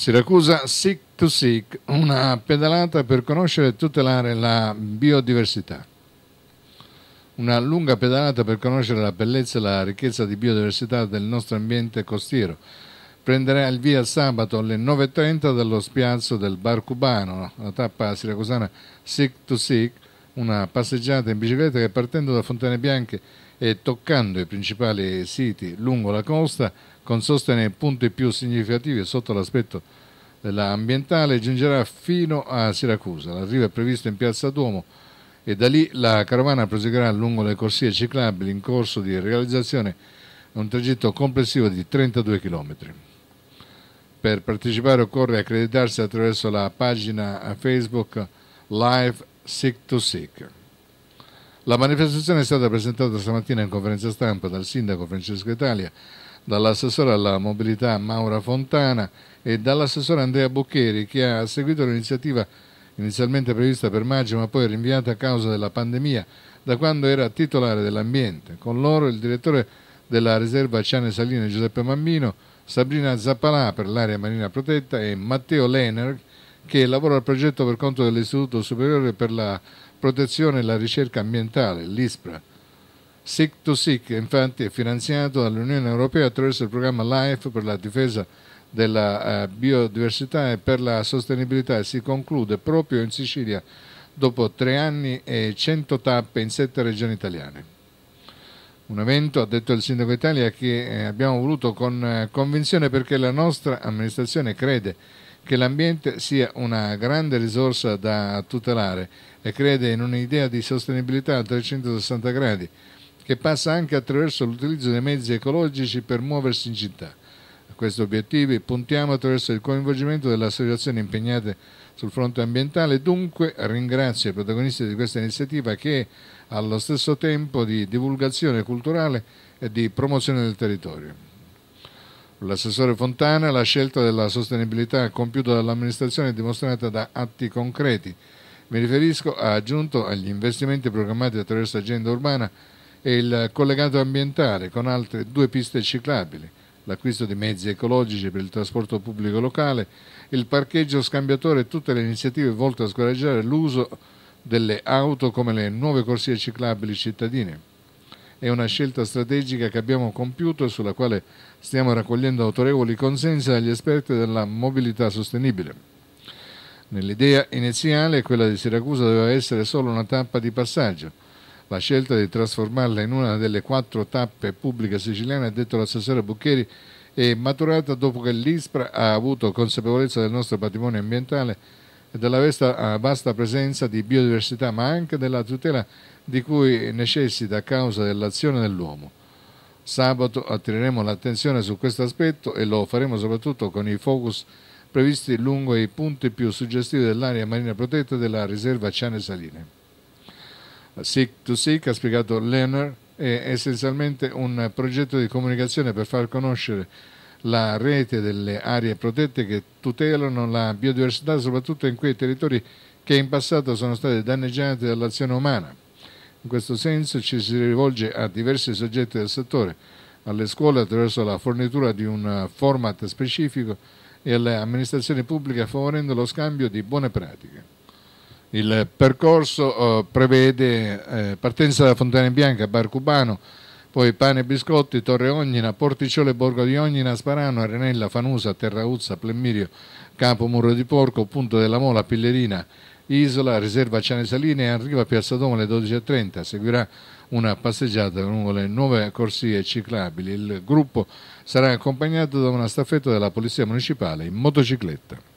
Siracusa Seek to Seek, una pedalata per conoscere e tutelare la biodiversità. Una lunga pedalata per conoscere la bellezza e la ricchezza di biodiversità del nostro ambiente costiero. Prenderà il via sabato alle 9.30 dallo spiazzo del Bar Cubano, la tappa siracusana Seek to Seek, una passeggiata in bicicletta che partendo da Fontane Bianche e toccando i principali siti lungo la costa con sostegno ai punti più significativi sotto l'aspetto dell'ambientale, giungerà fino a Siracusa. L'arrivo è previsto in Piazza Duomo e da lì la carovana proseguirà lungo le corsie ciclabili in corso di realizzazione un tragitto complessivo di 32 km. Per partecipare occorre accreditarsi attraverso la pagina Facebook Live Sick to Sick. La manifestazione è stata presentata stamattina in conferenza stampa dal sindaco Francesco Italia dall'assessore alla mobilità Maura Fontana e dall'assessore Andrea Boccheri che ha seguito l'iniziativa inizialmente prevista per maggio ma poi rinviata a causa della pandemia da quando era titolare dell'ambiente. Con loro il direttore della riserva Ciane Saline Giuseppe Mammino, Sabrina Zappalà per l'area marina protetta e Matteo Lener che lavora al progetto per conto dell'Istituto Superiore per la Protezione e la Ricerca Ambientale, l'ISPRA. Sick to Sick, infatti, è finanziato dall'Unione Europea attraverso il programma LIFE per la difesa della eh, biodiversità e per la sostenibilità e si conclude proprio in Sicilia dopo tre anni e 100 tappe in sette regioni italiane. Un evento, ha detto il Sindaco Italia, che eh, abbiamo voluto con eh, convinzione perché la nostra amministrazione crede che l'ambiente sia una grande risorsa da tutelare e crede in un'idea di sostenibilità a 360 gradi che passa anche attraverso l'utilizzo dei mezzi ecologici per muoversi in città. A questi obiettivi puntiamo attraverso il coinvolgimento delle associazioni impegnate sul fronte ambientale. Dunque ringrazio i protagonisti di questa iniziativa che è allo stesso tempo di divulgazione culturale e di promozione del territorio. L'assessore Fontana, la scelta della sostenibilità compiuta dall'amministrazione è dimostrata da atti concreti. Mi riferisco, ha aggiunto, agli investimenti programmati attraverso l'agenda urbana e il collegato ambientale con altre due piste ciclabili, l'acquisto di mezzi ecologici per il trasporto pubblico locale, il parcheggio scambiatore e tutte le iniziative volte a scoraggiare l'uso delle auto come le nuove corsie ciclabili cittadine. È una scelta strategica che abbiamo compiuto e sulla quale stiamo raccogliendo autorevoli consensi dagli esperti della mobilità sostenibile. Nell'idea iniziale quella di Siracusa doveva essere solo una tappa di passaggio, la scelta di trasformarla in una delle quattro tappe pubbliche siciliane, ha detto l'assessore Buccheri, è maturata dopo che l'ISPRA ha avuto consapevolezza del nostro patrimonio ambientale e della eh, vasta presenza di biodiversità, ma anche della tutela di cui necessita a causa dell'azione dell'uomo. Sabato attireremo l'attenzione su questo aspetto e lo faremo soprattutto con i focus previsti lungo i punti più suggestivi dell'area marina protetta della riserva Ciane Saline. Seek to Seek, ha spiegato Lerner, è essenzialmente un progetto di comunicazione per far conoscere la rete delle aree protette che tutelano la biodiversità, soprattutto in quei territori che in passato sono stati danneggiati dall'azione umana. In questo senso ci si rivolge a diversi soggetti del settore, alle scuole attraverso la fornitura di un format specifico e alle amministrazioni pubbliche favorendo lo scambio di buone pratiche. Il percorso eh, prevede eh, partenza da Fontana Bianca, Bar Cubano, poi Pane e Biscotti, Torre Ognina, Porticciole, Borgo di Ognina, Sparano, Arenella, Fanusa, Terrauzza, Plemmirio, Campo Muro di Porco, Punto della Mola, Pillerina, Isola, Riserva Cianesaline e arriva a Piazza Domo alle 12.30. Seguirà una passeggiata lungo le nuove corsie ciclabili. Il gruppo sarà accompagnato da una staffetta della Polizia Municipale in motocicletta.